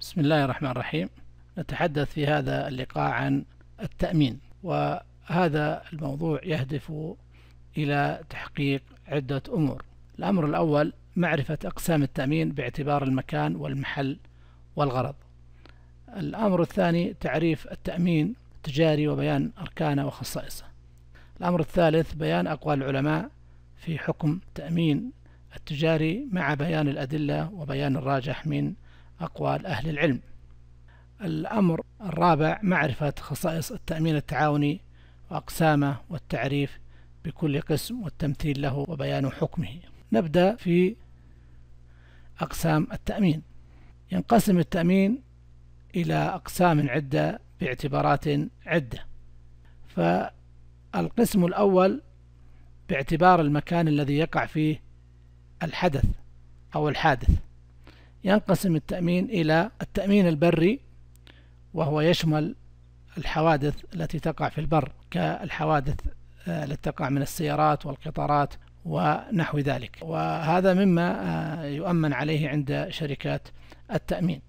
بسم الله الرحمن الرحيم نتحدث في هذا اللقاء عن التأمين وهذا الموضوع يهدف إلى تحقيق عدة أمور الأمر الأول معرفة أقسام التأمين باعتبار المكان والمحل والغرض الأمر الثاني تعريف التأمين التجاري وبيان أركانه وخصائصه الأمر الثالث بيان أقوال العلماء في حكم التأمين التجاري مع بيان الأدلة وبيان الراجح من أقوال أهل العلم الأمر الرابع معرفة خصائص التأمين التعاوني وأقسامه والتعريف بكل قسم والتمثيل له وبيان حكمه نبدأ في أقسام التأمين ينقسم التأمين إلى أقسام عدة باعتبارات عدة فالقسم الأول باعتبار المكان الذي يقع فيه الحدث أو الحادث ينقسم التأمين إلى التأمين البري وهو يشمل الحوادث التي تقع في البر كالحوادث آه، التي تقع من السيارات والقطارات ونحو ذلك وهذا مما آه، يؤمن عليه عند شركات التأمين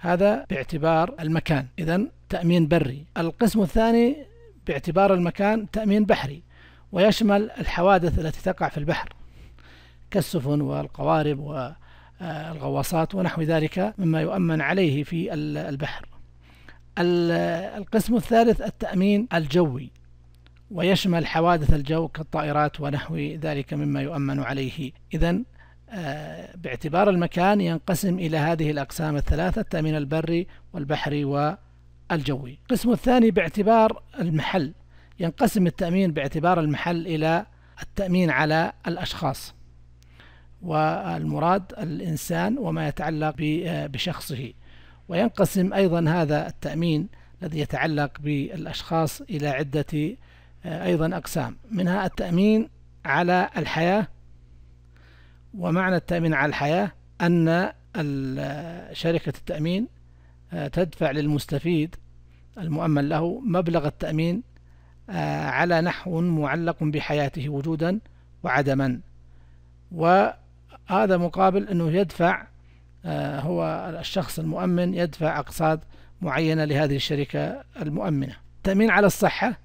هذا باعتبار المكان إذا تأمين بري القسم الثاني باعتبار المكان تأمين بحري ويشمل الحوادث التي تقع في البحر كالسفن والقوارب آه، الغواصات ونحو ذلك مما يؤمن عليه في البحر القسم الثالث التأمين الجوي ويشمل حوادث الجو كالطائرات ونحو ذلك مما يؤمن عليه إذا آه، باعتبار المكان ينقسم إلى هذه الأقسام الثلاثة التأمين البري والبحري والجوي القسم الثاني باعتبار المحل ينقسم التأمين باعتبار المحل إلى التأمين على الأشخاص والمراد الإنسان وما يتعلق بشخصه وينقسم أيضا هذا التأمين الذي يتعلق بالأشخاص إلى عدة آه، أيضا أقسام منها التأمين على الحياة ومعنى التأمين على الحياة أن شركة التأمين آه، تدفع للمستفيد المؤمن له مبلغ التأمين آه، على نحو معلق بحياته وجودا وعدما و هذا مقابل أنه يدفع آه، هو الشخص المؤمن يدفع أقساط معينة لهذه الشركة المؤمنة تأمين على الصحة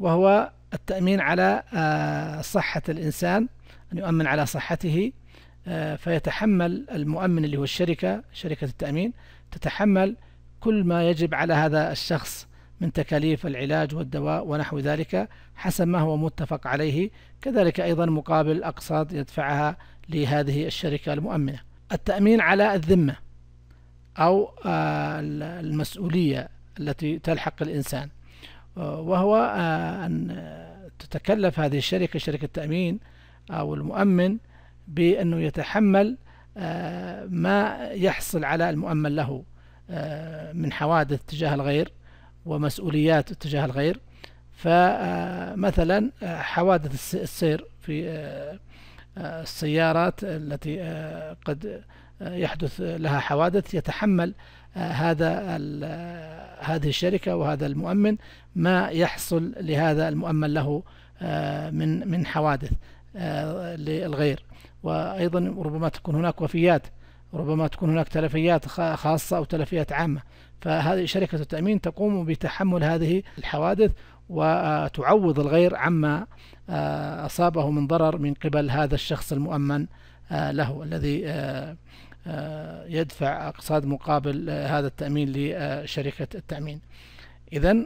وهو التأمين على آه، صحة الإنسان أن يؤمن على صحته آه، فيتحمل المؤمن اللي هو الشركة شركة التأمين تتحمل كل ما يجب على هذا الشخص من تكاليف العلاج والدواء ونحو ذلك حسب ما هو متفق عليه كذلك أيضا مقابل أقساط يدفعها لهذه الشركة المؤمنة التأمين على الذمة أو آه، المسؤولية التي تلحق الإنسان آه، وهو آه، أن تتكلف هذه الشركة شركة التأمين أو المؤمن بأنه يتحمل ما يحصل على المؤمن له من حوادث تجاه الغير ومسؤوليات تجاه الغير فمثلا آه، حوادث السير في آه، آه، السيارات التي قد يحدث لها حوادث يتحمل هذا هذه الشركة وهذا المؤمن ما يحصل لهذا المؤمن له من من حوادث للغير وأيضا ربما تكون هناك وفيات ربما تكون هناك تلفيات خاصة أو تلفيات عامة فهذه شركة التأمين تقوم بتحمل هذه الحوادث وتعوض الغير عما آه، أصابه من ضرر من قبل هذا الشخص المؤمن آه، له الذي آه، يدفع أقساط مقابل هذا التأمين لشركة التأمين إذا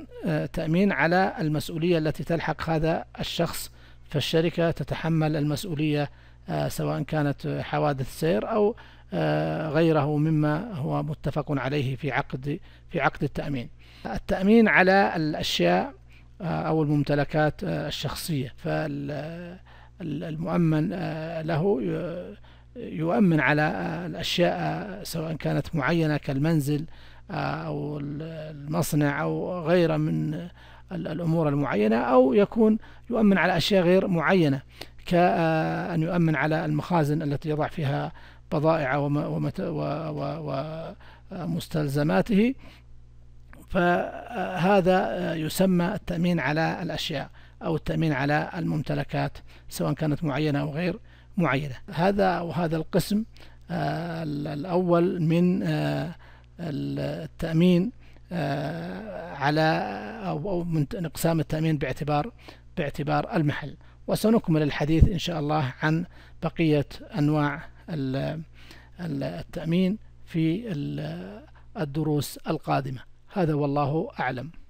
تأمين على المسؤولية التي تلحق هذا الشخص فالشركة تتحمل المسؤولية آه، سواء كانت حوادث سير أو آه، غيره مما هو متفق عليه في عقد في عقد التأمين. التأمين على الأشياء آه، أو الممتلكات الشخصية فالمؤمن له يؤمن على الأشياء سواء كانت معينة كالمنزل أو المصنع أو غيره من الأمور المعينة أو يكون يؤمن على أشياء غير معينة كأن آه، يؤمن على المخازن التي يضع فيها بضائع ومستلزماته فهذا آه، يسمى التأمين على الأشياء أو التأمين على الممتلكات سواء كانت معينة أو غير معينة هذا وهذا القسم آه، الأول من التأمين آه، على أو من اقسام التامين باعتبار باعتبار المحل وسنكمل الحديث ان شاء الله عن بقيه انواع التامين في الدروس القادمه هذا والله اعلم